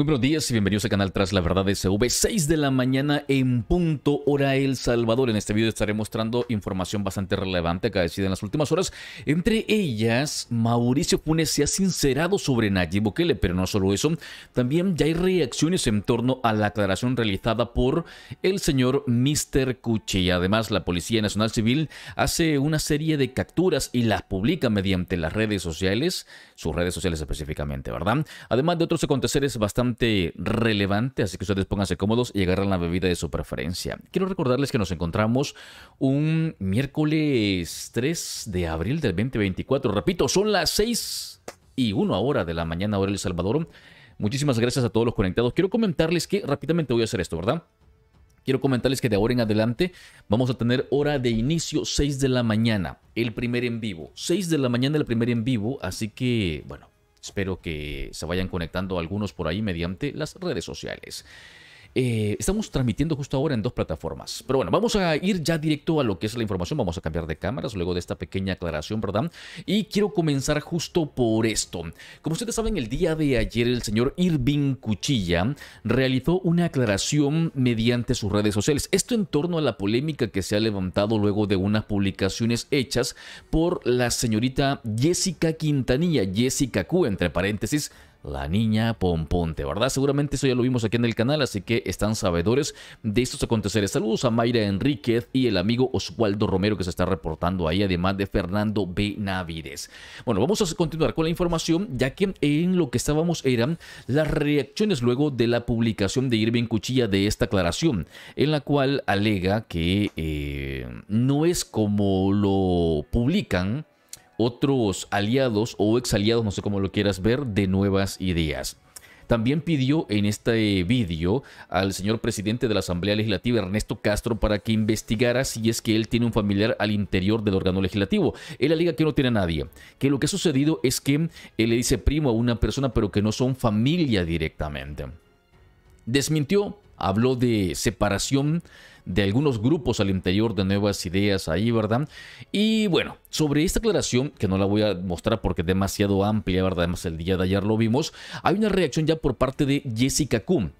Muy buenos días y bienvenidos al canal Tras la Verdad de SV. 6 de la mañana en punto, hora El Salvador. En este video estaré mostrando información bastante relevante acaecida en las últimas horas. Entre ellas, Mauricio Funes se ha sincerado sobre Nayib Bukele, pero no solo eso. También ya hay reacciones en torno a la aclaración realizada por el señor Mr. Cuchi. Además, la Policía Nacional Civil hace una serie de capturas y las publica mediante las redes sociales, sus redes sociales específicamente, ¿verdad? Además de otros aconteceres bastante relevante, así que ustedes pónganse cómodos y agarran la bebida de su preferencia. Quiero recordarles que nos encontramos un miércoles 3 de abril del 2024. Repito, son las 6 y 1 hora de la mañana, hora El Salvador. Muchísimas gracias a todos los conectados. Quiero comentarles que rápidamente voy a hacer esto, ¿verdad? Quiero comentarles que de ahora en adelante vamos a tener hora de inicio 6 de la mañana, el primer en vivo. 6 de la mañana el primer en vivo, así que bueno, Espero que se vayan conectando algunos por ahí mediante las redes sociales. Eh, estamos transmitiendo justo ahora en dos plataformas. Pero bueno, vamos a ir ya directo a lo que es la información. Vamos a cambiar de cámaras luego de esta pequeña aclaración, ¿verdad? Y quiero comenzar justo por esto. Como ustedes saben, el día de ayer el señor Irving Cuchilla realizó una aclaración mediante sus redes sociales. Esto en torno a la polémica que se ha levantado luego de unas publicaciones hechas por la señorita Jessica Quintanilla, Jessica Q, entre paréntesis, la niña Pomponte, ¿verdad? Seguramente eso ya lo vimos aquí en el canal, así que están sabedores de estos aconteceres. Saludos a Mayra Enríquez y el amigo Oswaldo Romero que se está reportando ahí, además de Fernando Benavides. Bueno, vamos a continuar con la información, ya que en lo que estábamos eran las reacciones luego de la publicación de Irving Cuchilla de esta aclaración, en la cual alega que eh, no es como lo publican otros aliados o ex aliados no sé cómo lo quieras ver, de nuevas ideas. También pidió en este vídeo al señor presidente de la Asamblea Legislativa, Ernesto Castro, para que investigara si es que él tiene un familiar al interior del órgano legislativo. Él alega que no tiene a nadie, que lo que ha sucedido es que él le dice primo a una persona, pero que no son familia directamente. Desmintió habló de separación de algunos grupos al interior de nuevas ideas ahí, ¿verdad? Y bueno, sobre esta aclaración, que no la voy a mostrar porque es demasiado amplia, ¿verdad? Además, el día de ayer lo vimos, hay una reacción ya por parte de Jessica Kuhn.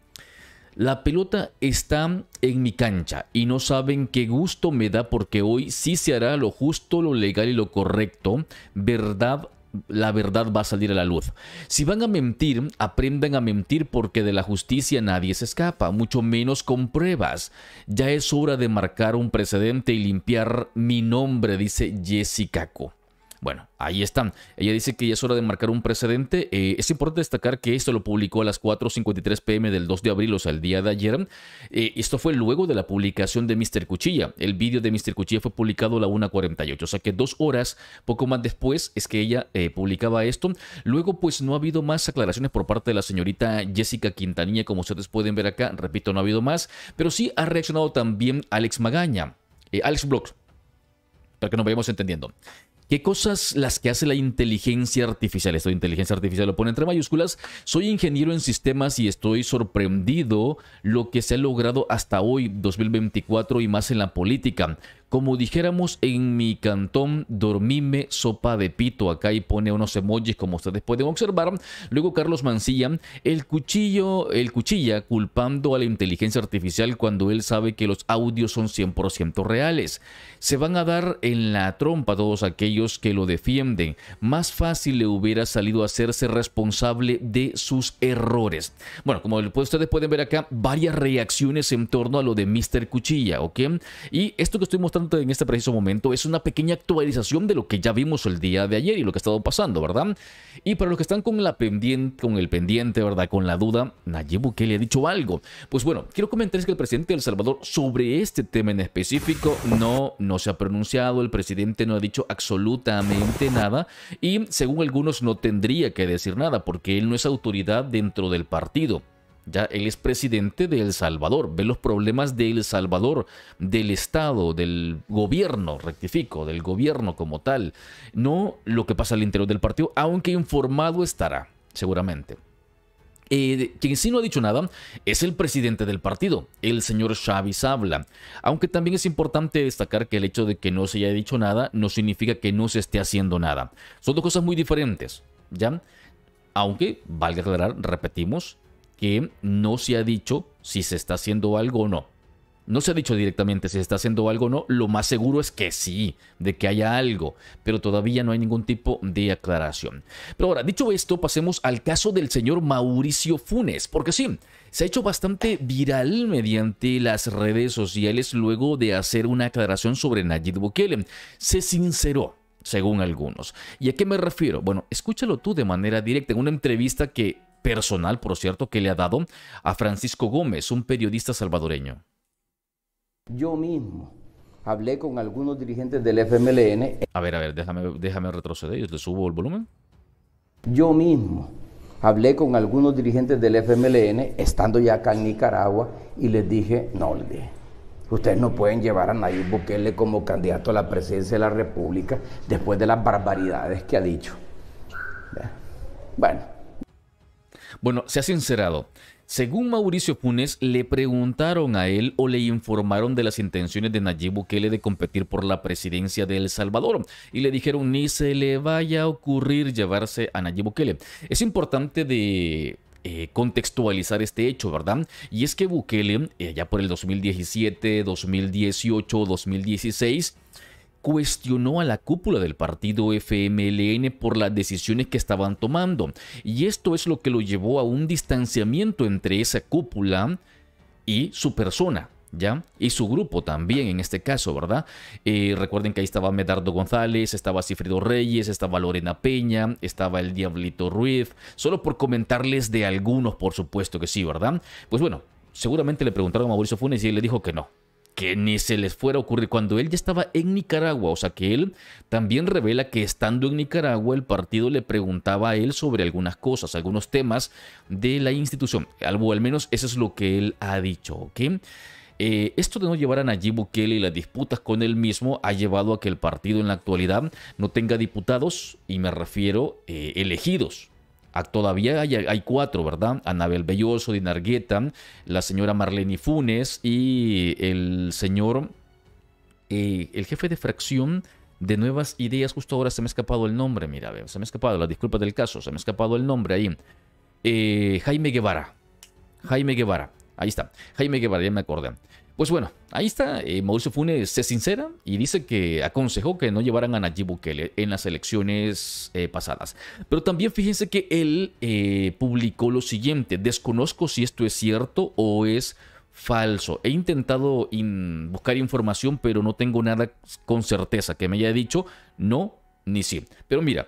La pelota está en mi cancha y no saben qué gusto me da porque hoy sí se hará lo justo, lo legal y lo correcto, verdad la verdad va a salir a la luz. Si van a mentir, aprendan a mentir porque de la justicia nadie se escapa, mucho menos con pruebas. Ya es hora de marcar un precedente y limpiar mi nombre, dice Jessica bueno, ahí están. Ella dice que ya es hora de marcar un precedente. Eh, es importante destacar que esto lo publicó a las 4.53 pm del 2 de abril, o sea, el día de ayer. Eh, esto fue luego de la publicación de Mr. Cuchilla. El vídeo de Mr. Cuchilla fue publicado a la 1.48, o sea que dos horas, poco más después, es que ella eh, publicaba esto. Luego, pues no ha habido más aclaraciones por parte de la señorita Jessica Quintanilla, como ustedes pueden ver acá. Repito, no ha habido más, pero sí ha reaccionado también Alex Magaña, Alex Blocks. para que nos vayamos entendiendo. ¿Qué cosas las que hace la inteligencia artificial? Esto de inteligencia artificial lo pone entre mayúsculas. Soy ingeniero en sistemas y estoy sorprendido lo que se ha logrado hasta hoy, 2024, y más en la política. Como dijéramos en mi cantón, dormime sopa de pito. Acá y pone unos emojis como ustedes pueden observar. Luego Carlos Mancilla, el cuchillo, el cuchilla culpando a la inteligencia artificial cuando él sabe que los audios son 100% reales. Se van a dar en la trompa todos aquellos que lo defienden. Más fácil le hubiera salido hacerse responsable de sus errores. Bueno, como ustedes pueden ver acá, varias reacciones en torno a lo de Mr. Cuchilla, ¿ok? Y esto que estoy mostrando en este preciso momento es una pequeña actualización de lo que ya vimos el día de ayer y lo que ha estado pasando, ¿verdad? Y para los que están con, la pendiente, con el pendiente, ¿verdad? Con la duda, Nayib Bukele ha dicho algo. Pues bueno, quiero comentarles que el presidente de El Salvador sobre este tema en específico no, no se ha pronunciado, el presidente no ha dicho absolutamente nada y según algunos no tendría que decir nada porque él no es autoridad dentro del partido. Ya él es presidente de El Salvador, ve los problemas de El Salvador, del Estado, del gobierno, rectifico, del gobierno como tal, no lo que pasa al interior del partido, aunque informado estará, seguramente. Eh, quien sí no ha dicho nada es el presidente del partido, el señor Chávez habla, Aunque también es importante destacar que el hecho de que no se haya dicho nada no significa que no se esté haciendo nada. Son dos cosas muy diferentes, ¿ya? Aunque, valga aclarar, repetimos, que no se ha dicho si se está haciendo algo o no. No se ha dicho directamente si se está haciendo algo o no, lo más seguro es que sí, de que haya algo, pero todavía no hay ningún tipo de aclaración. Pero ahora, dicho esto, pasemos al caso del señor Mauricio Funes, porque sí, se ha hecho bastante viral mediante las redes sociales luego de hacer una aclaración sobre Nayib Bukele. Se sinceró, según algunos. ¿Y a qué me refiero? Bueno, escúchalo tú de manera directa en una entrevista que personal, por cierto, que le ha dado a Francisco Gómez, un periodista salvadoreño. Yo mismo hablé con algunos dirigentes del FMLN. A ver, a ver, déjame, déjame retroceder, te subo el volumen. Yo mismo hablé con algunos dirigentes del FMLN, estando ya acá en Nicaragua, y les dije, no, les ustedes no pueden llevar a Nayib Bukele como candidato a la presidencia de la República después de las barbaridades que ha dicho. Bueno, bueno, se ha sincerado. Según Mauricio Funes, le preguntaron a él o le informaron de las intenciones de Nayib Bukele de competir por la presidencia de El Salvador y le dijeron ni se le vaya a ocurrir llevarse a Nayib Bukele. Es importante de eh, contextualizar este hecho, ¿verdad? Y es que Bukele, eh, ya por el 2017, 2018, 2016, cuestionó a la cúpula del partido FMLN por las decisiones que estaban tomando, y esto es lo que lo llevó a un distanciamiento entre esa cúpula y su persona. ¿Ya? Y su grupo también en este caso, ¿verdad? Eh, recuerden que ahí estaba Medardo González, estaba Cifrido Reyes, estaba Lorena Peña, estaba el Diablito Ruiz, solo por comentarles de algunos, por supuesto que sí, ¿verdad? Pues bueno, seguramente le preguntaron a Mauricio Funes y él le dijo que no, que ni se les fuera a ocurrir cuando él ya estaba en Nicaragua. O sea que él también revela que estando en Nicaragua el partido le preguntaba a él sobre algunas cosas, algunos temas de la institución. Algo al menos eso es lo que él ha dicho. ¿ok? Eh, esto de no llevar a Nayib Bukele y las disputas con él mismo ha llevado a que el partido en la actualidad no tenga diputados, y me refiero eh, elegidos, Todavía hay, cuatro, ¿verdad? Anabel Belloso, Dinargueta, la señora Marlene Funes y el señor, eh, el jefe de fracción de Nuevas Ideas. Justo ahora se me ha escapado el nombre, mira, se me ha escapado, la disculpa del caso, se me ha escapado el nombre ahí. Eh, Jaime Guevara. Jaime Guevara. Ahí está. Jaime Guevara, ya me acordé. Pues bueno, ahí está. Eh, Mauricio Funes se sincera y dice que aconsejó que no llevaran a Nayib Bukele en las elecciones eh, pasadas. Pero también fíjense que él eh, publicó lo siguiente. Desconozco si esto es cierto o es falso. He intentado buscar información, pero no tengo nada con certeza que me haya dicho no ni sí. Pero mira,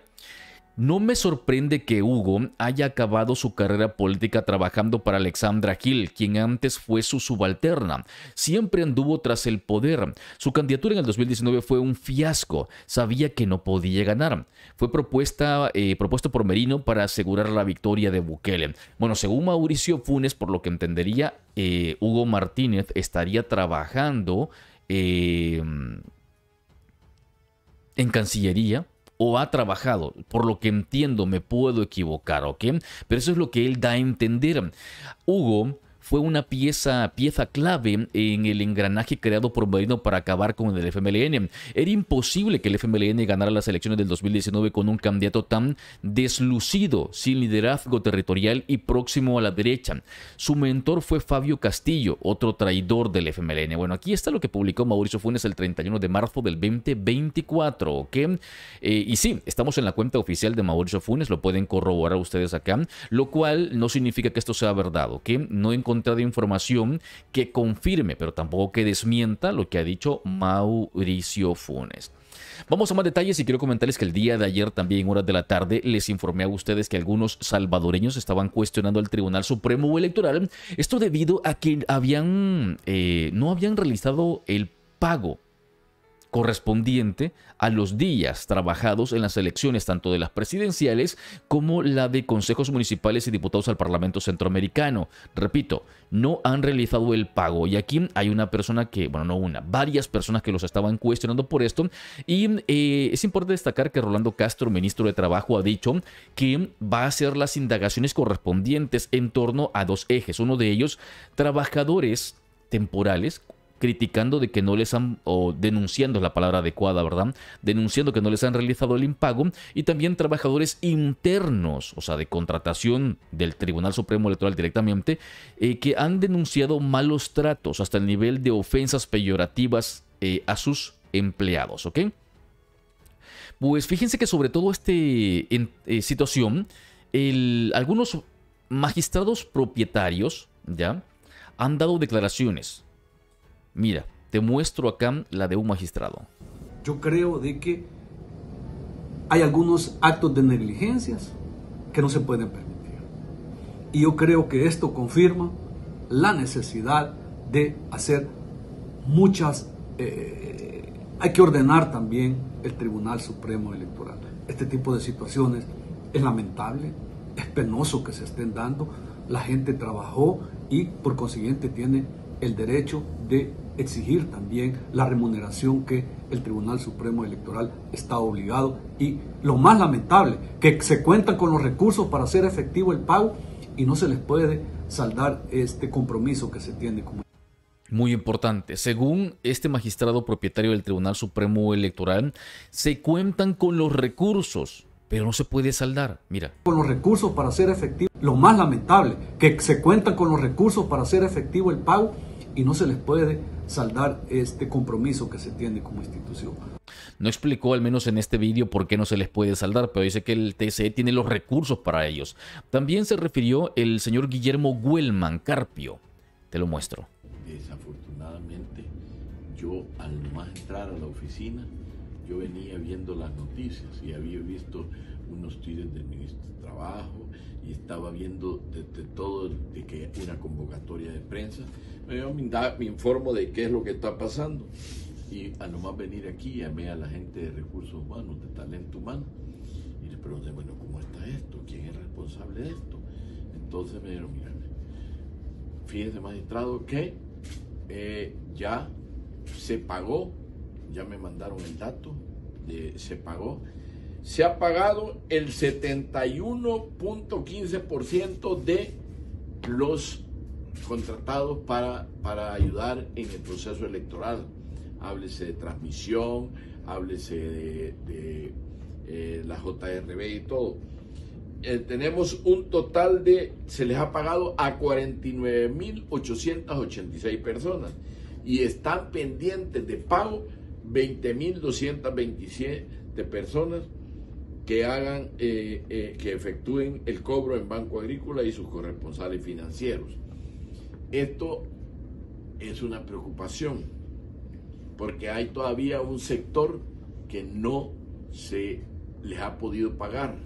no me sorprende que Hugo haya acabado su carrera política trabajando para Alexandra Gil, quien antes fue su subalterna. Siempre anduvo tras el poder. Su candidatura en el 2019 fue un fiasco. Sabía que no podía ganar. Fue propuesta, eh, propuesto por Merino para asegurar la victoria de Bukele. Bueno, según Mauricio Funes, por lo que entendería, eh, Hugo Martínez estaría trabajando eh, en Cancillería o ha trabajado. Por lo que entiendo, me puedo equivocar, ¿ok? Pero eso es lo que él da a entender. Hugo fue una pieza, pieza clave en el engranaje creado por Marino para acabar con el FMLN. Era imposible que el FMLN ganara las elecciones del 2019 con un candidato tan deslucido, sin liderazgo territorial y próximo a la derecha. Su mentor fue Fabio Castillo, otro traidor del FMLN. Bueno, aquí está lo que publicó Mauricio Funes el 31 de marzo del 2024, ¿ok? Eh, y sí, estamos en la cuenta oficial de Mauricio Funes, lo pueden corroborar ustedes acá, lo cual no significa que esto sea verdad, ¿ok? No encontramos de información que confirme, pero tampoco que desmienta lo que ha dicho Mauricio Funes. Vamos a más detalles y quiero comentarles que el día de ayer, también horas de la tarde, les informé a ustedes que algunos salvadoreños estaban cuestionando al Tribunal Supremo Electoral. Esto debido a que habían eh, no habían realizado el pago correspondiente a los días trabajados en las elecciones tanto de las presidenciales como la de consejos municipales y diputados al Parlamento Centroamericano. Repito, no han realizado el pago y aquí hay una persona que, bueno, no una, varias personas que los estaban cuestionando por esto y eh, es importante destacar que Rolando Castro, ministro de Trabajo, ha dicho que va a hacer las indagaciones correspondientes en torno a dos ejes. Uno de ellos, trabajadores temporales criticando de que no les han, o denunciando es la palabra adecuada, ¿verdad? Denunciando que no les han realizado el impago y también trabajadores internos, o sea, de contratación del Tribunal Supremo Electoral directamente, eh, que han denunciado malos tratos hasta el nivel de ofensas peyorativas eh, a sus empleados, ¿ok? Pues fíjense que sobre todo esta eh, situación, algunos magistrados propietarios, ¿ya? Han dado declaraciones Mira, te muestro acá la de un magistrado. Yo creo de que hay algunos actos de negligencias que no se pueden permitir. Y yo creo que esto confirma la necesidad de hacer muchas... Eh, hay que ordenar también el Tribunal Supremo Electoral. Este tipo de situaciones es lamentable, es penoso que se estén dando. La gente trabajó y por consiguiente tiene el derecho de exigir también la remuneración que el Tribunal Supremo Electoral está obligado y lo más lamentable, que se cuentan con los recursos para hacer efectivo el pago y no se les puede saldar este compromiso que se tiene como muy importante. Según este magistrado propietario del Tribunal Supremo Electoral, se cuentan con los recursos, pero no se puede saldar. Mira. Con los recursos para hacer efectivo. Lo más lamentable, que se cuentan con los recursos para hacer efectivo el pago y no se les puede saldar este compromiso que se tiene como institución. No explicó, al menos en este vídeo, por qué no se les puede saldar, pero dice que el TSE tiene los recursos para ellos. También se refirió el señor Guillermo Huelman Carpio. Te lo muestro. Desafortunadamente, yo al más entrar a la oficina, yo venía viendo las noticias y había visto unos tweets del ministro de Trabajo y estaba viendo desde todo de que una convocatoria de prensa. me, da, informo de qué es lo que está pasando y a nomás venir aquí llamé a la gente de recursos humanos, de talento humano y le pregunté, bueno, ¿cómo está esto? ¿Quién es responsable de esto? Entonces me dijeron, mira, fíjese magistrado que eh, ya se pagó, ya me mandaron el dato, de, se pagó se ha pagado el 71.15% de los contratados para, para ayudar en el proceso electoral. Háblese de transmisión, háblese de, eh, la JRB y todo. Eh, tenemos un total de, se les ha pagado a 49.886 personas y están pendientes de pago 20.227 personas que hagan, eh, eh, que efectúen el cobro en Banco Agrícola y sus corresponsales financieros. Esto es una preocupación, porque hay todavía un sector que no se les ha podido pagar,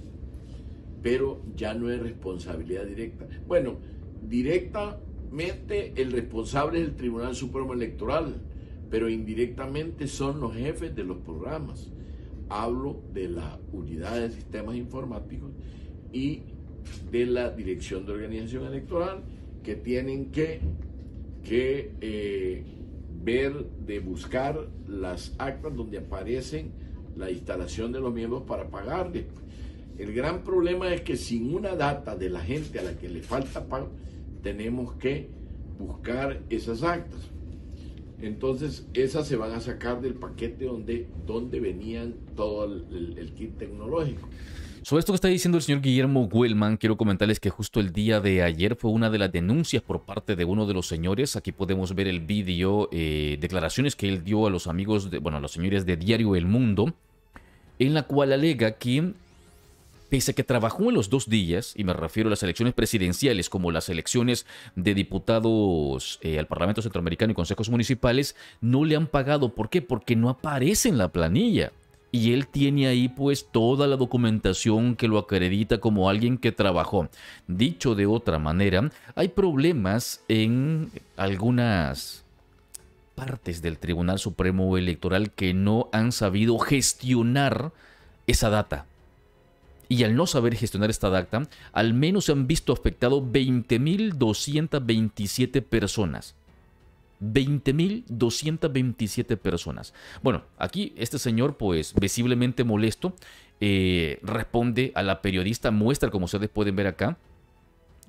pero ya no es responsabilidad directa. Bueno, directamente el responsable es el Tribunal Supremo Electoral, pero indirectamente son los jefes de los programas hablo de la unidad de sistemas informáticos y de la Dirección de Organización Electoral que tienen que, eh, ver de buscar las actas donde aparecen la instalación de los miembros para pagarle El gran problema es que sin una data de la gente a la que le falta pago, tenemos que buscar esas actas. Entonces, esas se van a sacar del paquete donde, donde venían todo el, kit tecnológico. Sobre esto que está diciendo el señor Guillermo Wellman, quiero comentarles que justo el día de ayer fue una de las denuncias por parte de uno de los señores. Aquí podemos ver el vídeo, eh, declaraciones que él dio a los amigos, de, bueno, a los señores de Diario El Mundo, en la cual alega que Pese a que trabajó en los dos días, y me refiero a las elecciones presidenciales como las elecciones de diputados eh, al Parlamento Centroamericano y consejos municipales, no le han pagado. ¿Por qué? Porque no aparece en la planilla. Y él tiene ahí pues toda la documentación que lo acredita como alguien que trabajó. Dicho de otra manera, hay problemas en algunas partes del Tribunal Supremo Electoral que no han sabido gestionar esa data y al no saber gestionar esta data, al menos se han visto afectados 20.227 personas. 20.227 personas. Bueno, aquí este señor, pues visiblemente molesto, eh, responde a la periodista, muestra, como ustedes pueden ver acá,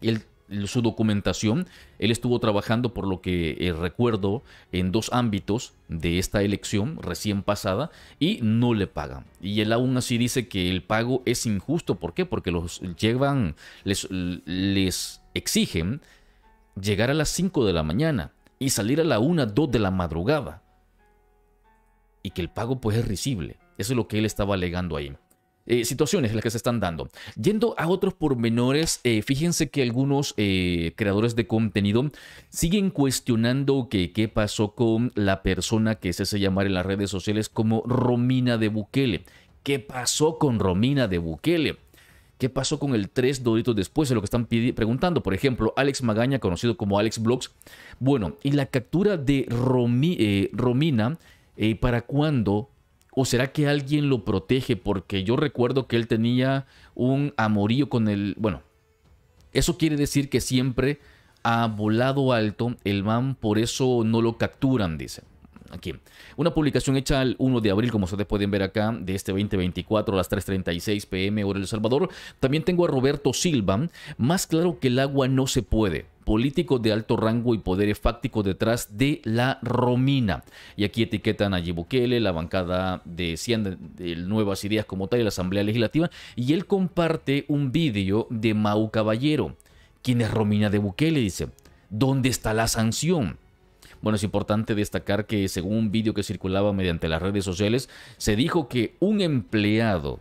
el su documentación. Él estuvo trabajando, por lo que eh, recuerdo, en dos ámbitos de esta elección recién pasada y no le pagan. Y él aún así dice que el pago es injusto. ¿Por qué? Porque los llevan, les, exigen llegar a las 5 de la mañana y salir a la 1, 2 de la madrugada. Y que el pago pues es risible. Eso es lo que él estaba alegando ahí. Eh, situaciones situaciones las que se están dando. Yendo a otros pormenores, eh, fíjense que algunos eh, creadores de contenido siguen cuestionando que qué pasó con la persona que se hace llamar en las redes sociales como Romina de Bukele. ¿Qué pasó con Romina de Bukele? ¿Qué pasó con el tres doritos después? de lo que están preguntando. Por ejemplo, Alex Magaña, conocido como Alex Blogs. Bueno, y la captura de Romi Romina, ¿para cuándo? ¿O será que alguien lo protege? Porque yo recuerdo que él tenía un amorío con el... Bueno, eso quiere decir que siempre ha volado alto el man, por eso no lo capturan, dice. Aquí. Una publicación hecha el 1 de abril, como ustedes pueden ver acá, de este 2024 a las 3.36 pm hora El Salvador. También tengo a Roberto Silva. Más claro que el agua no se puede. Político de alto rango y poder fácticos detrás de la Romina. Y aquí etiquetan a Bukele, la bancada de 100 de Nuevas Ideas como tal y la Asamblea Legislativa. Y él comparte un vídeo de Mau Caballero. ¿Quién es Romina de Bukele? Dice, ¿dónde está la sanción? Bueno, es importante destacar que según un vídeo que circulaba mediante las redes sociales, se dijo que un empleado,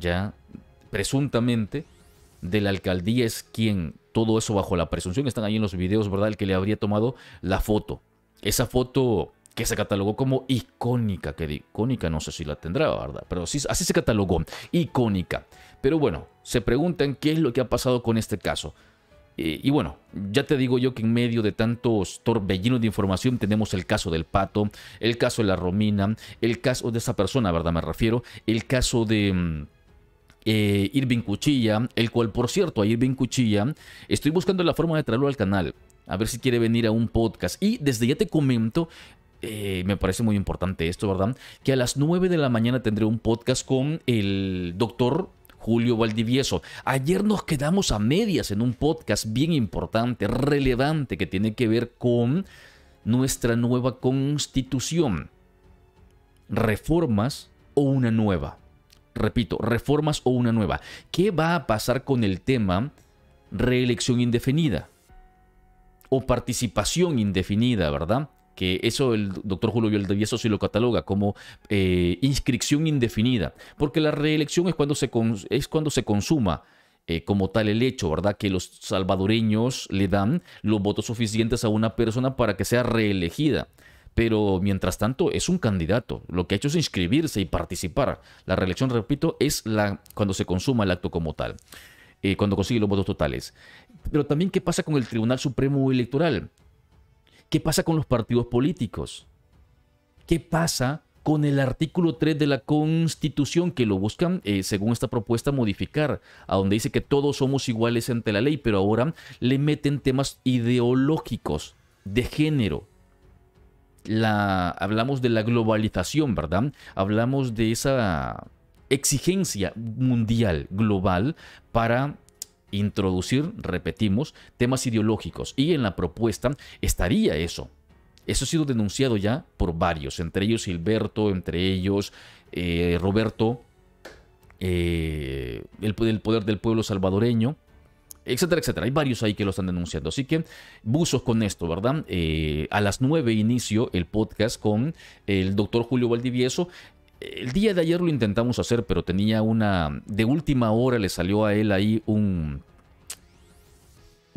ya presuntamente, de la alcaldía es quien todo eso bajo la presunción. Están ahí en los videos, ¿verdad? El que le habría tomado la foto. Esa foto que se catalogó como icónica, que de icónica no sé si la tendrá, ¿verdad? Pero así se catalogó, icónica. Pero bueno, se preguntan qué es lo que ha pasado con este caso. Eh, y bueno, ya te digo yo que en medio de tantos torbellinos de información tenemos el caso del pato, el caso de la Romina, el caso de esa persona, ¿verdad? Me refiero, el caso de mm, eh, Irvin Cuchilla, el cual, por cierto, a Irvin Cuchilla, estoy buscando la forma de traerlo al canal, a ver si quiere venir a un podcast. Y desde ya te comento, eh, me parece muy importante esto, ¿verdad? Que a las 9 de la mañana tendré un podcast con el doctor Julio Valdivieso. Ayer nos quedamos a medias en un podcast bien importante, relevante, que tiene que ver con nuestra nueva constitución. Reformas o una nueva repito, reformas o una nueva. ¿Qué va a pasar con el tema reelección indefinida? O participación indefinida, ¿verdad? Que eso el doctor Julio Valdivieso sí lo cataloga como eh, inscripción indefinida, porque la reelección es cuando se, es cuando se consuma eh, como tal el hecho, ¿verdad? Que los salvadoreños le dan los votos suficientes a una persona para que sea reelegida pero mientras tanto es un candidato. Lo que ha hecho es inscribirse y participar. La reelección, repito, es la, cuando se consuma el acto como tal, eh, cuando consigue los votos totales. Pero también, ¿qué pasa con el Tribunal Supremo Electoral? ¿Qué pasa con los partidos políticos? ¿Qué pasa con el artículo 3 de la Constitución que lo buscan, eh, según esta propuesta, modificar, a donde dice que todos somos iguales ante la ley, pero ahora le meten temas ideológicos, de género, hablamos de la globalización, ¿verdad? Hablamos de esa exigencia mundial, global, para introducir, repetimos, temas ideológicos. Y en la propuesta estaría eso. Eso ha sido denunciado ya por varios, entre ellos Gilberto, entre ellos eh, Roberto, eh, el, Poder del Pueblo Salvadoreño, etcétera, etcétera. Hay varios ahí que lo están denunciando. Así que buzos con esto, ¿verdad? Eh, a las 9 inicio el podcast con el doctor Julio Valdivieso. El día de ayer lo intentamos hacer, pero tenía una... De última hora le salió a él ahí un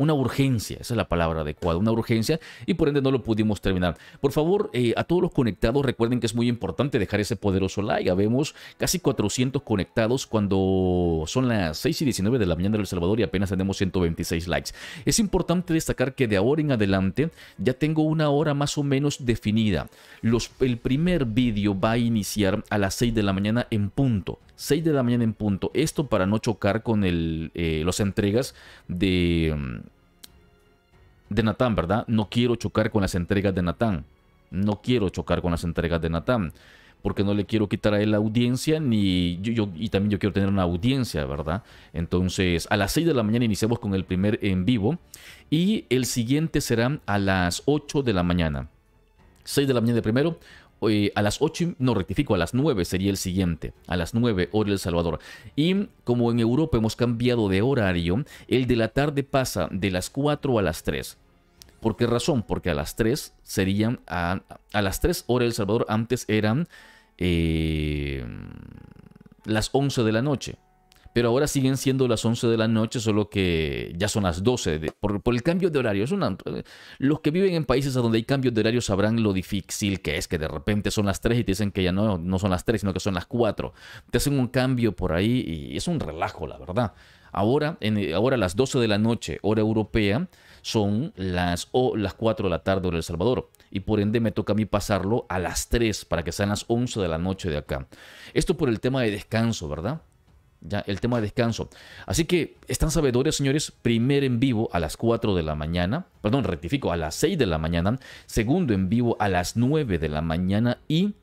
una urgencia, esa es la palabra adecuada, una urgencia, y por ende no lo pudimos terminar. Por favor, eh, a todos los conectados, recuerden que es muy importante dejar ese poderoso like. Vemos casi 400 conectados cuando son las 6 y 19 de la mañana del El Salvador y apenas tenemos 126 likes. Es importante destacar que de ahora en adelante ya tengo una hora más o menos definida. el primer vídeo va a iniciar a las 6 de la mañana en punto. 6 de la mañana en punto. Esto para no chocar con el, eh, las entregas de, mm, de Natán, ¿verdad? No quiero chocar con las entregas de Natán. No quiero chocar con las entregas de Natán. Porque no le quiero quitar a él la audiencia, ni yo, y también yo quiero tener una audiencia, ¿verdad? Entonces, a las 6 de la mañana iniciamos con el primer en vivo. Y el siguiente será a las 8 de la mañana. 6 de la mañana de primero, a las 8, no rectifico, a las 9 sería el siguiente, a las 9 hora El Salvador. Y como en Europa hemos cambiado de horario, el de la tarde pasa de las 4 a las 3. ¿Por qué razón? Porque a las 3 serían, a, las 3 hora El Salvador antes eran eh, las 11 de la noche pero ahora siguen siendo las 11 de la noche, solo que ya son las 12, por, el cambio de horario. Es los que viven en países donde hay cambios de horario sabrán lo difícil que es, que de repente son las 3 y te dicen que ya no, no son las 3, sino que son las 4. Te hacen un cambio por ahí y es un relajo, la verdad. Ahora, en, ahora las 12 de la noche, hora europea, son las, o las 4 de la tarde en El Salvador. Y por ende me toca a mí pasarlo a las 3 para que sean las 11 de la noche de acá. Esto por el tema de descanso, ¿verdad? el tema de descanso. Así que están sabedores, señores, primer en vivo a las 4 de la mañana, perdón, rectifico, a las 6 de la mañana, segundo en vivo a las 9 de la mañana y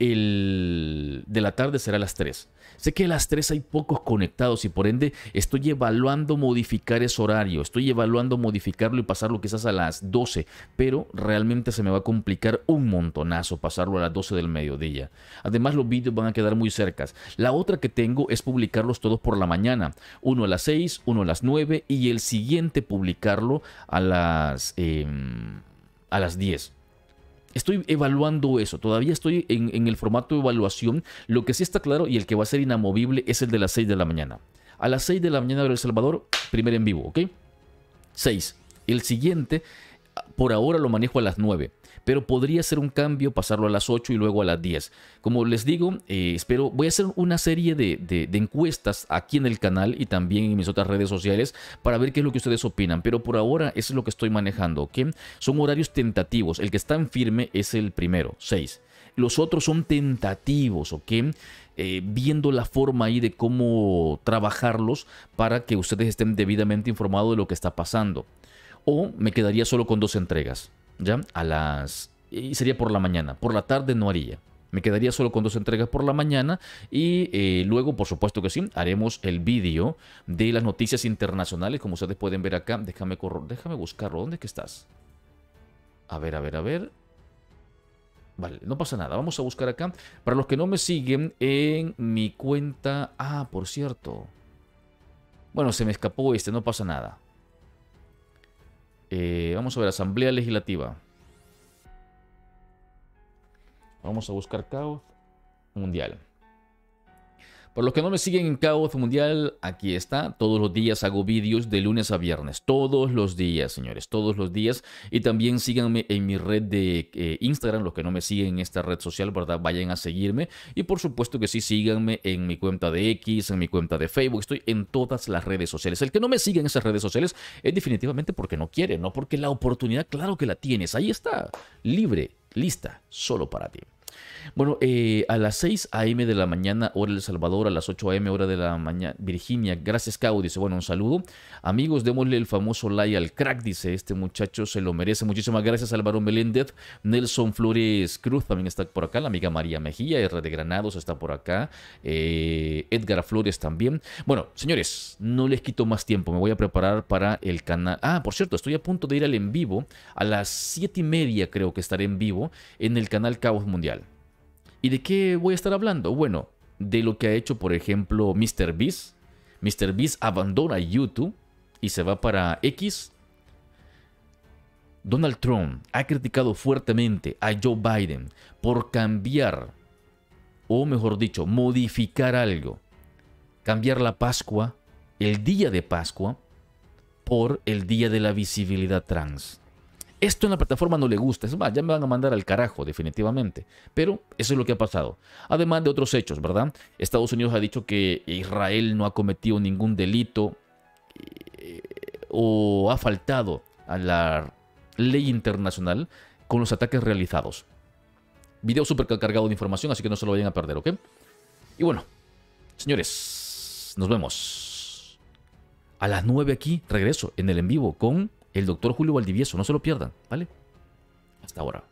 el de la tarde será a las 3. Sé que a las 3 hay pocos conectados y por ende estoy evaluando modificar ese horario, estoy evaluando modificarlo y pasarlo quizás a las 12, pero realmente se me va a complicar un montonazo pasarlo a las 12 del mediodía. Además los vídeos van a quedar muy cercas. La otra que tengo es publicarlos todos por la mañana, uno a las 6, uno a las 9 y el siguiente publicarlo a las, em, a las 10. Estoy evaluando eso, todavía estoy en, el formato de evaluación. Lo que sí está claro y el que va a ser inamovible es el de las 6 de la mañana. A las 6 de la mañana de El Salvador, primer en vivo, ¿ok? 6. El siguiente, por ahora lo manejo a las 9 pero podría ser un cambio pasarlo a las 8 y luego a las 10. Como les digo, eh, espero, voy a hacer una serie de, encuestas aquí en el canal y también en mis otras redes sociales para ver qué es lo que ustedes opinan, pero por ahora eso es lo que estoy manejando, ¿ok? Son horarios tentativos, el que está en firme es el primero, 6. Los otros son tentativos, ¿ok? Eh, viendo la forma ahí de cómo trabajarlos para que ustedes estén debidamente informados de lo que está pasando. O me quedaría solo con dos entregas. ¿ya? A las... Y sería por la mañana. Por la tarde no haría. Me quedaría solo con dos entregas por la mañana y eh, luego, por supuesto que sí, haremos el vídeo de las noticias internacionales, como ustedes pueden ver acá. Déjame, déjame buscarlo. ¿Dónde que estás? A ver, a ver, a ver. Vale, no pasa nada. Vamos a buscar acá. Para los que no me siguen en mi cuenta... Ah, por cierto. Bueno, se me escapó este, no pasa nada. Eh, vamos a ver, Asamblea Legislativa. Vamos a buscar caos mundial. Por los que no me siguen en Caos Mundial, aquí está. Todos los días hago vídeos de lunes a viernes. Todos los días, señores. Todos los días. Y también síganme en mi red de eh, Instagram. Los que no me siguen en esta red social, ¿verdad? Vayan a seguirme. Y por supuesto que sí, síganme en mi cuenta de X, en mi cuenta de Facebook. Estoy en todas las redes sociales. El que no me sigue en esas redes sociales es definitivamente porque no quiere, ¿no? Porque la oportunidad, claro que la tienes. Ahí está. Libre, lista, solo para ti. Bueno, eh, a las 6 a.m. de la mañana, hora El Salvador, a las 8 a.m. hora de la mañana, Virginia, gracias Cau, dice, bueno, un saludo. Amigos, démosle el famoso like al crack, dice, este muchacho se lo merece. Muchísimas gracias Álvaro Meléndez, Nelson Flores Cruz también está por acá, la amiga María Mejía, R de Granados está por acá, eh, Edgar Flores también. Bueno, señores, no les quito más tiempo, me voy a preparar para el canal. Ah, por cierto, estoy a punto de ir al en vivo, a las 7 y media creo que estaré en vivo en el canal Caos Mundial. ¿Y de qué voy a estar hablando? Bueno, de lo que ha hecho, por ejemplo, Mr. Beast. Mr. Beast abandona YouTube y se va para X. Donald Trump ha criticado fuertemente a Joe Biden por cambiar, o mejor dicho, modificar algo. Cambiar la Pascua, el día de Pascua, por el día de la visibilidad trans. Esto en la plataforma no le gusta, es más, ya me van a mandar al carajo, definitivamente. Pero eso es lo que ha pasado. Además de otros hechos, ¿verdad? Estados Unidos ha dicho que Israel no ha cometido ningún delito eh, o ha faltado a la ley internacional con los ataques realizados. Video súper cargado de información, así que no se lo vayan a perder, ¿ok? Y bueno, señores, nos vemos. A las 9 aquí regreso en el en vivo con el doctor Julio Valdivieso. No se lo pierdan, ¿vale? Hasta ahora.